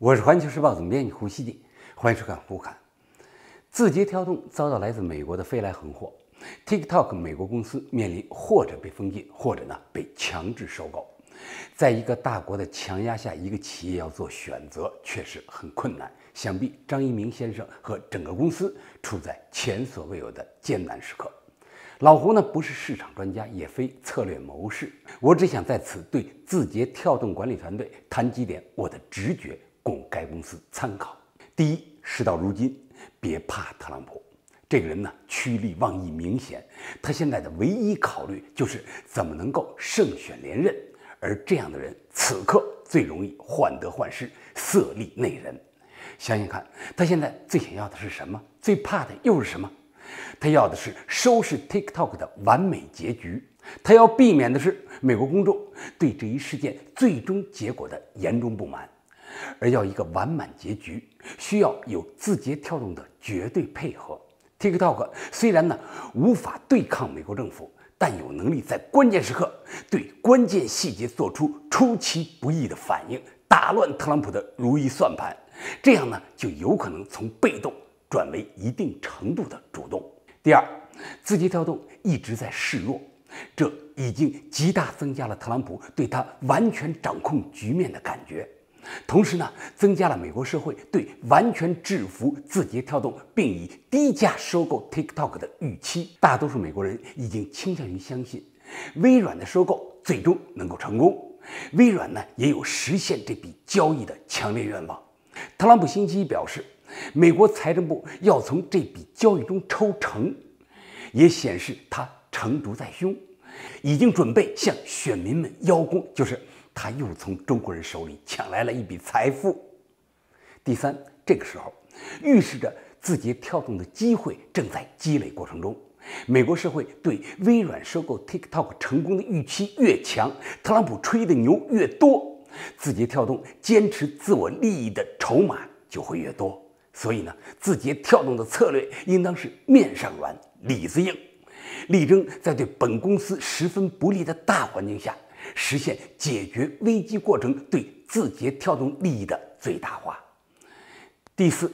我是环球时报总编辑胡锡进，欢迎收看《胡侃》。字节跳动遭到来自美国的飞来横祸，TikTok 美国公司面临或者被封禁，或者呢被强制收购。在一个大国的强压下，一个企业要做选择，确实很困难。想必张一鸣先生和整个公司处在前所未有的艰难时刻。老胡呢不是市场专家，也非策略谋士，我只想在此对字节跳动管理团队谈几点我的直觉。供该公司参考。第一，事到如今，别怕特朗普这个人呢，趋利忘义明显。他现在的唯一考虑就是怎么能够胜选连任，而这样的人此刻最容易患得患失、色厉内荏。想想看，他现在最想要的是什么？最怕的又是什么？他要的是收拾 TikTok 的完美结局，他要避免的是美国公众对这一事件最终结果的严重不满。而要一个完满结局，需要有字节跳动的绝对配合。TikTok 虽然呢无法对抗美国政府，但有能力在关键时刻对关键细节做出出其不意的反应，打乱特朗普的如意算盘。这样呢就有可能从被动转为一定程度的主动。第二，字节跳动一直在示弱，这已经极大增加了特朗普对他完全掌控局面的感觉。同时呢，增加了美国社会对完全制服字节跳动并以低价收购 TikTok 的预期。大多数美国人已经倾向于相信，微软的收购最终能够成功。微软呢，也有实现这笔交易的强烈愿望。特朗普星期一表示，美国财政部要从这笔交易中抽成，也显示他成竹在胸，已经准备向选民们邀功，就是。他又从中国人手里抢来了一笔财富。第三，这个时候预示着字节跳动的机会正在积累过程中。美国社会对微软收购 TikTok 成功的预期越强，特朗普吹的牛越多，字节跳动坚持自我利益的筹码就会越多。所以呢，字节跳动的策略应当是面上软，里子硬，力争在对本公司十分不利的大环境下。实现解决危机过程对字节跳动利益的最大化。第四，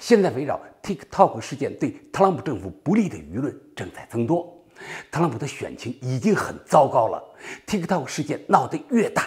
现在围绕 TikTok 事件对特朗普政府不利的舆论正在增多，特朗普的选情已经很糟糕了。TikTok 事件闹得越大，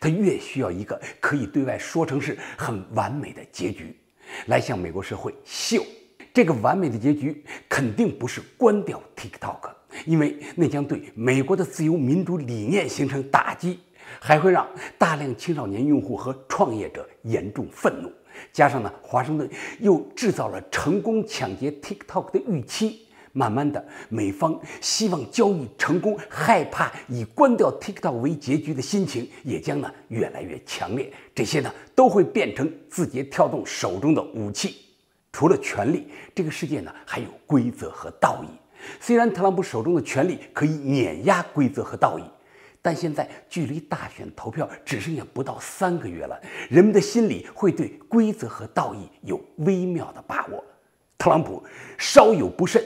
他越需要一个可以对外说成是很完美的结局，来向美国社会秀这个完美的结局，肯定不是关掉 TikTok。因为那将对美国的自由民主理念形成打击，还会让大量青少年用户和创业者严重愤怒。加上呢，华盛顿又制造了成功抢劫 TikTok 的预期，慢慢的，美方希望交易成功、害怕以关掉 TikTok 为结局的心情，也将呢越来越强烈。这些呢，都会变成字节跳动手中的武器。除了权力，这个世界呢，还有规则和道义。虽然特朗普手中的权力可以碾压规则和道义，但现在距离大选投票只剩下不到三个月了，人们的心里会对规则和道义有微妙的把握。特朗普稍有不慎，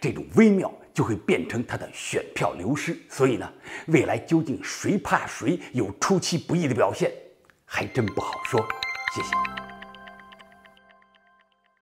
这种微妙就会变成他的选票流失。所以呢，未来究竟谁怕谁，有出其不意的表现，还真不好说。谢谢。